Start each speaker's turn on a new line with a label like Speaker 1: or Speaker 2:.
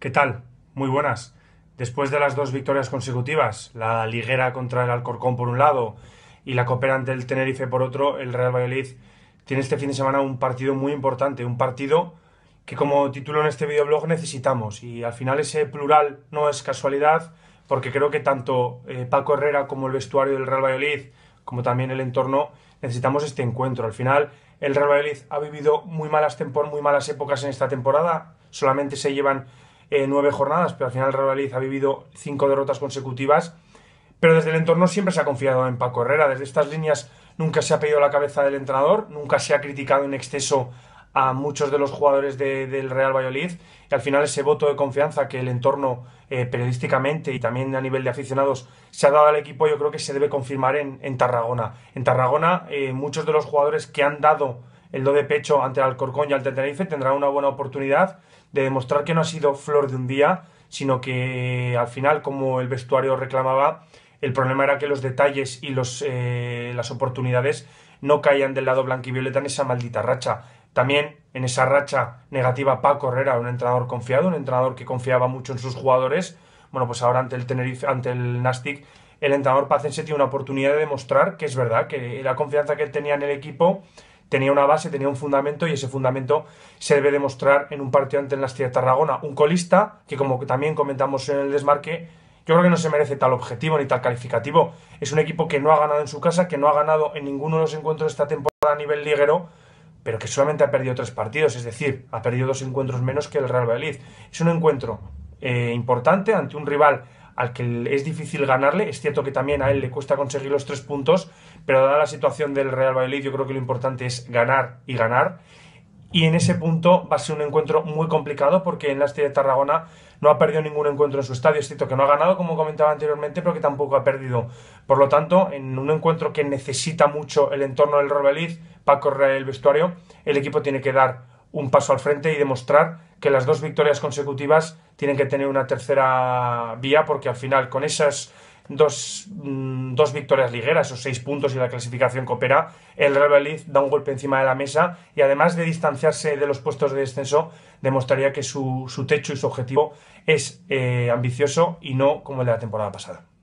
Speaker 1: ¿Qué tal? Muy buenas. Después de las dos victorias consecutivas, la liguera contra el Alcorcón por un lado y la Copa ante el Tenerife por otro, el Real Valladolid tiene este fin de semana un partido muy importante, un partido que como título en este videoblog necesitamos y al final ese plural no es casualidad porque creo que tanto eh, Paco Herrera como el vestuario del Real Valladolid como también el entorno necesitamos este encuentro. Al final el Real Valladolid ha vivido muy malas, muy malas épocas en esta temporada, solamente se llevan eh, nueve jornadas, pero al final Real Valladolid ha vivido cinco derrotas consecutivas. Pero desde el entorno siempre se ha confiado en Paco Herrera. Desde estas líneas nunca se ha pedido la cabeza del entrenador, nunca se ha criticado en exceso a muchos de los jugadores del Real Valladolid. Y al final ese voto de confianza que el entorno eh, periodísticamente y también a nivel de aficionados se ha dado al equipo, yo creo que se debe confirmar en, Tarragona. En Tarragona, eh, muchos de los jugadores que han dado el do de pecho ante el Alcorcón y al Tenerife tendrá una buena oportunidad de demostrar que no ha sido flor de un día, sino que al final, como el vestuario reclamaba, el problema era que los detalles y los, eh, las oportunidades no caían del lado y violeta en esa maldita racha. También en esa racha negativa Paco Herrera, un entrenador confiado, un entrenador que confiaba mucho en sus jugadores. Bueno, pues ahora ante el Tenerife, ante el Nastic, el entrenador pacense tiene una oportunidad de demostrar que es verdad, que la confianza que tenía en el equipo tenía una base, tenía un fundamento y ese fundamento se debe demostrar en un partido ante el Nastia Tarragona. Un colista que, como también comentamos en el desmarque, yo creo que no se merece tal objetivo ni tal calificativo. Es un equipo que no ha ganado en su casa, que no ha ganado en ninguno de los encuentros de esta temporada a nivel liguero, pero que solamente ha perdido tres partidos, es decir, ha perdido dos encuentros menos que el Real Valladolid. Es un encuentro eh, importante ante un rival al que es difícil ganarle. Es cierto que también a él le cuesta conseguir los tres puntos, pero dada la situación del Real Valladolid, yo creo que lo importante es ganar y ganar. Y en ese punto va a ser un encuentro muy complicado porque en la Estrella de Tarragona no ha perdido ningún encuentro en su estadio. Es cierto que no ha ganado, como comentaba anteriormente, pero que tampoco ha perdido. Por lo tanto, en un encuentro que necesita mucho el entorno del Real Valladolid para correr el vestuario, el equipo tiene que dar un paso al frente y demostrar que las dos victorias consecutivas tienen que tener una tercera vía, porque al final con esas dos, mm, victorias ligueras, esos seis puntos y la clasificación coopera, el Real Madrid da un golpe encima de la mesa y además de distanciarse de los puestos de descenso, demostraría que su, su techo y su objetivo es eh, ambicioso y no como el de la temporada pasada.